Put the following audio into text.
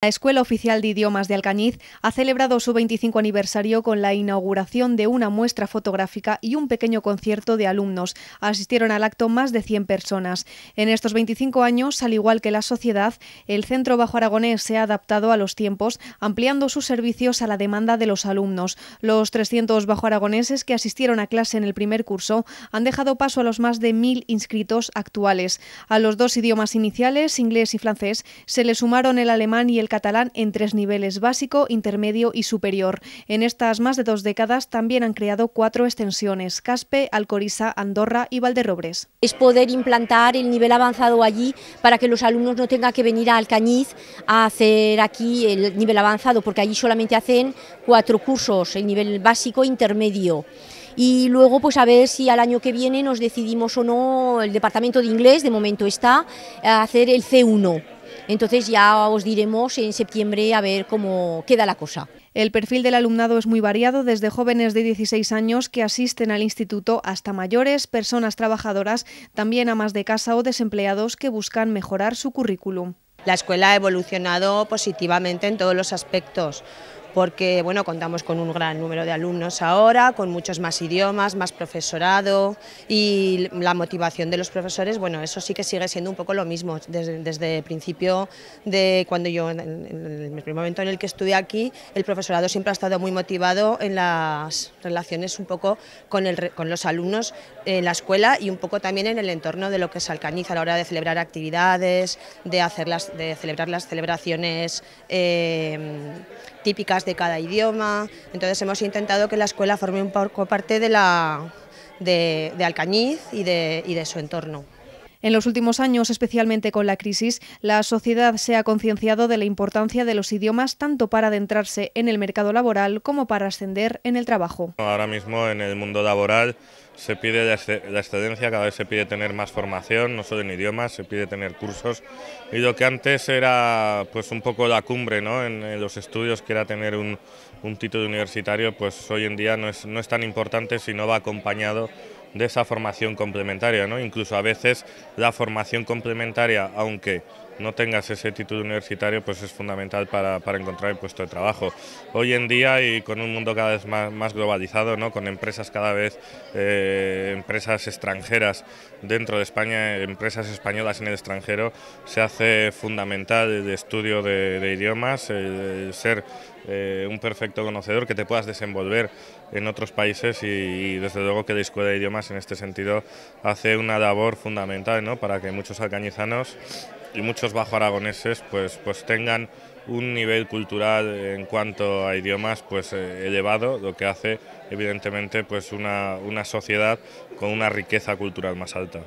La Escuela Oficial de Idiomas de Alcañiz ha celebrado su 25 aniversario con la inauguración de una muestra fotográfica y un pequeño concierto de alumnos. Asistieron al acto más de 100 personas. En estos 25 años, al igual que la sociedad, el Centro Bajo Aragonés se ha adaptado a los tiempos, ampliando sus servicios a la demanda de los alumnos. Los 300 bajo aragoneses que asistieron a clase en el primer curso han dejado paso a los más de 1.000 inscritos actuales. A los dos idiomas iniciales, inglés y francés, se le sumaron el alemán y el catalán en tres niveles, básico, intermedio y superior. En estas más de dos décadas también han creado cuatro extensiones, Caspe, Alcoriza, Andorra y Valderrobres. Es poder implantar el nivel avanzado allí para que los alumnos no tengan que venir a Alcañiz a hacer aquí el nivel avanzado, porque allí solamente hacen cuatro cursos, el nivel básico, intermedio y luego pues a ver si al año que viene nos decidimos o no, el departamento de inglés de momento está, a hacer el C1. Entonces ya os diremos en septiembre a ver cómo queda la cosa. El perfil del alumnado es muy variado, desde jóvenes de 16 años que asisten al instituto hasta mayores, personas trabajadoras, también amas de casa o desempleados que buscan mejorar su currículum. La escuela ha evolucionado positivamente en todos los aspectos porque bueno, contamos con un gran número de alumnos ahora, con muchos más idiomas, más profesorado y la motivación de los profesores, bueno, eso sí que sigue siendo un poco lo mismo desde, el principio de cuando yo, en, el primer momento en el que estuve aquí, el profesorado siempre ha estado muy motivado en las relaciones un poco con, el, con los alumnos en la escuela y un poco también en el entorno de lo que se Alcaniza, a la hora de celebrar actividades, de, hacer de celebrar las celebraciones eh, típicas de cada idioma. Entonces hemos intentado que la escuela forme un poco parte de, la, de, Alcañiz y de su entorno. En los últimos años, especialmente con la crisis, la sociedad se ha concienciado de la importancia de los idiomas tanto para adentrarse en el mercado laboral como para ascender en el trabajo. Ahora mismo en el mundo laboral se pide la excedencia, cada vez se pide tener más formación, no solo en idiomas, se pide tener cursos y lo que antes era pues un poco la cumbre en, los estudios, que era tener un, título universitario, pues hoy en día no no es tan importante si no va acompañado de esa formación complementaria. ¿no? Incluso a veces la formación complementaria, aunque no tengas ese título universitario, pues es fundamental para, encontrar el puesto de trabajo. Hoy en día y con un mundo cada vez más, globalizado, ¿no? con empresas cada vez, eh, empresas extranjeras dentro de España, empresas españolas en el extranjero, se hace fundamental el estudio de, idiomas, eh, ser eh, un perfecto conocedor, que te puedas desenvolver en otros países y, desde luego que la Escuela de Idiomas en este sentido hace una labor fundamental ¿no? para que muchos alcañizanos y muchos bajo aragoneses pues, pues, tengan un nivel cultural en cuanto a idiomas pues eh, elevado, lo que hace evidentemente pues una sociedad con una riqueza cultural más alta.